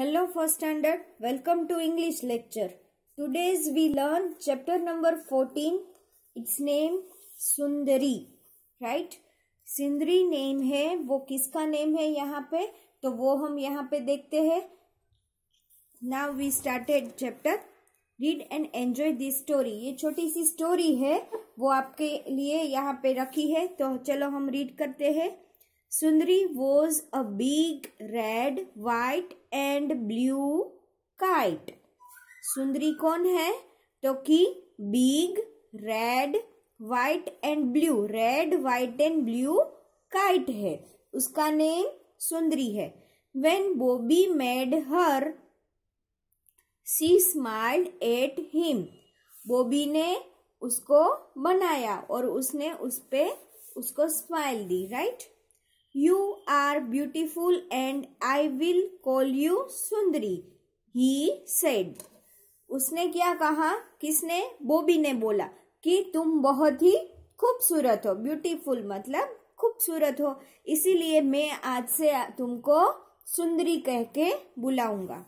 Hello first standard welcome to English lecture today's we learn chapter number 14 its name Sundari right Sundari name है वो किसका name है यहाँ पे तो वो हम यहाँ पे देखते हैं now we started chapter read and enjoy this story ये छोटी सी स्टोरी है वो आपके लिए यहाँ पे रखी है तो चलो हम रीड करते हैं Sundari was a big red, white and blue kite. Sundari कौन है तो कि big, red, white and blue. Red, white and blue kite है उसका नेम सुंदरी है When Bobby made her, she smiled at him. Bobby ने उसको बनाया और उसने उस पर उसको स्माइल दी right right? You are beautiful and I will call you Sundari. He said. उसने क्या कहा किसने बोबी ने बोला कि तुम बहुत ही खूबसूरत हो ब्यूटीफुल मतलब खूबसूरत हो इसीलिए मैं आज से तुमको सुंदरी कह के बुलाऊंगा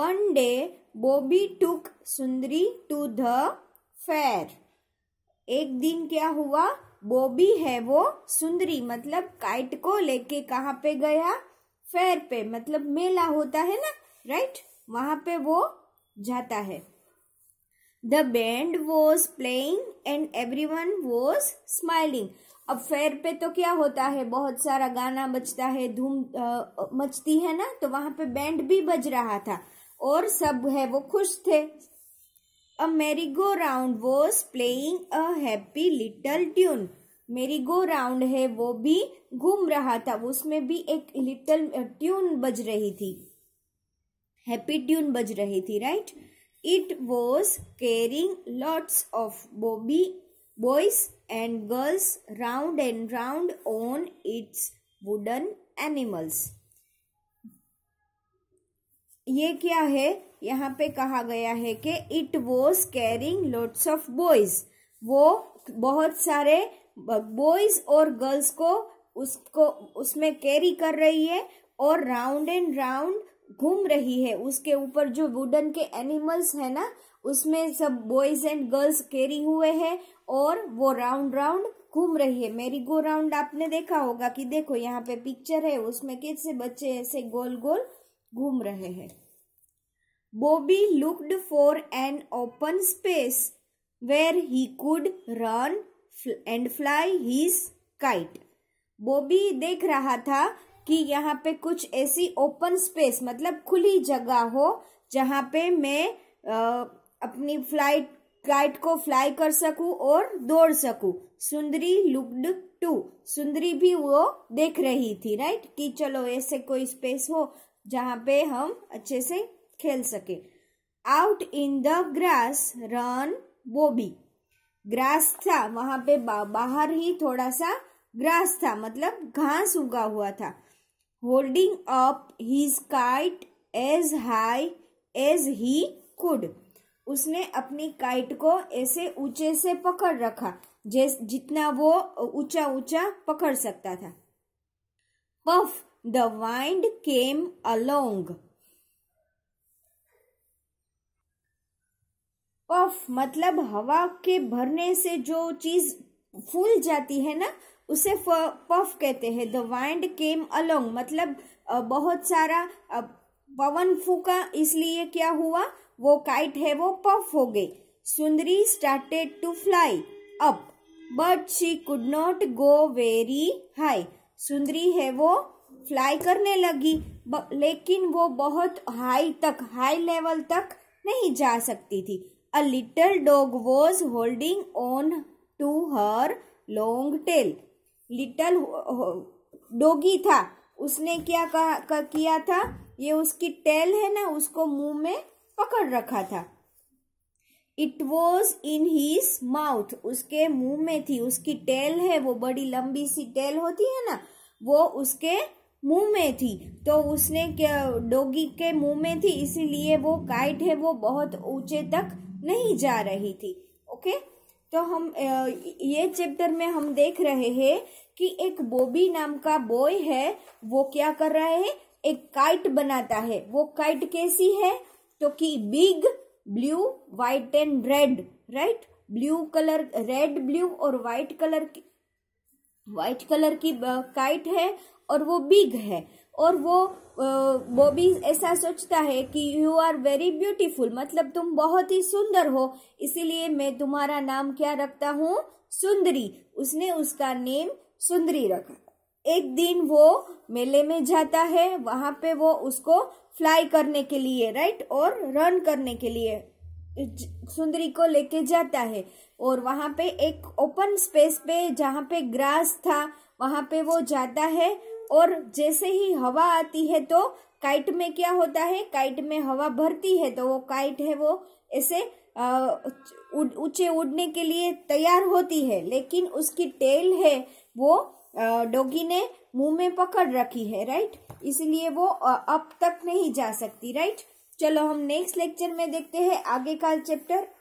one day Bobby took Sundari to the fair एक दिन क्या हुआ बॉबी है वो सुंदरी मतलब काइट को लेके कहाँ पे गया फेयर पे मतलब मेला होता है ना राइट वहां पे वो जाता है the band was playing and every one was smiling अब फेयर पे तो क्या होता है बहुत सारा गाना बजता है धूम मचती है ना तो वहां पे बैंड भी बज रहा था और सब है वो खुश थे A merry-go-round was playing a happy little tune. merry-go-round है वो भी घूम रहा था उसमें भी एक लिटल ट्यून बज रही थी हैप्पी ट्यून बज रही थी right it was carrying lots of Bobby boys and girls round and round on its wooden animals ये क्या है यहाँ पे कहा गया है कि it was carrying lots of boys वो बहुत सारे बॉयज और गर्ल्स को उसको उसमें कैरी कर रही है और राउंड एंड राउंड घूम रही है उसके ऊपर जो वुडन के एनिमल्स है ना उसमें सब बॉयज एंड गर्ल्स कैरी हुए हैं और वो राउंड राउंड घूम रही है मेरी गो राउंड आपने देखा होगा कि देखो यहाँ पे पिक्चर है उसमें कैसे बच्चे ऐसे गोल गोल घूम रहे हैं Bobby looked for an open space where he could run and fly his kite. Bobby देख रहा था कि यहाँ पे कुछ ऐसी ओपन स्पेस मतलब खुली जगह हो जहाँ पे मैं आ, अपनी फ्लाइट काइट को फ्लाई कर सकूं और दौड़ सकूं सुंदरी लुक्ड टू सुंदरी भी वो देख रही थी राइट कि चलो ऐसे कोई स्पेस हो जहाँ पे हम अच्छे से खेल सके out in the grass ran Bobby grass था वहां पे बाहर ही थोड़ा सा ग्रास था मतलब घास उगा हुआ था holding up his kite as high as he could उसने अपनी काइट को ऐसे ऊंचे से पकड़ रखा जिस जितना वो ऊंचा ऊंचा पकड़ सकता था puff the wind came along puff मतलब हवा के भरने से जो चीज फूल जाती है ना उसे पफ कहते हैं द वाइंड केम अलोंग मतलब बहुत सारा पवन फूका इसलिए क्या हुआ वो काइट है वो पफ हो गई Sundari started to fly up but she could not go very high Sundari है वो फ्लाई करने लगी लेकिन वो बहुत हाई तक हाई लेवल तक नहीं जा सकती थी A little dog was holding on to her long tail. Little doggy uh, था उसने क्या कहा का, किया था ये उसकी टेल है ना उसको मुंह में पकड़ रखा था it was in his mouth उसके मुंह में थी उसकी टेल है वो बड़ी लंबी सी टेल होती है ना वो उसके मुंह में थी तो उसने क्या डोगी के मुंह में थी इसीलिए वो काइट है वो बहुत ऊंचे तक नहीं जा रही थी ओके तो हम ये चैप्टर में हम देख रहे हैं कि एक बॉबी नाम का बॉय है वो क्या कर रहा है एक काइट बनाता है वो काइट कैसी है तो कि big blue white and red right blue colour red blue और व्हाइट कलर की व्हाइट कलर की काइट है और वो बिग है और वो वो भी ऐसा सोचता है कि यू आर वेरी ब्यूटीफुल मतलब तुम बहुत ही सुंदर हो इसीलिए मैं तुम्हारा नाम क्या रखता हूँ सुंदरी उसने उसका नेम सुंदरी रखा एक दिन वो मेले में जाता है वहां पे वो उसको फ्लाई करने के लिए राइट और रन करने के लिए सुंदरी को लेके जाता है और वहां पे एक ओपन स्पेस पे जहाँ पे ग्रास था वहां पे वो जाता है और जैसे ही हवा आती है तो काइट में क्या होता है काइट में हवा भरती है तो वो काइट है वो ऐसे ऊंचे उड़ने के लिए तैयार होती है लेकिन उसकी टेल है वो डोगी ने मुंह में पकड़ रखी है राइट इसलिए वो अब तक नहीं जा सकती राइट चलो हम नेक्स्ट लेक्चर में देखते हैं आगे का चैप्टर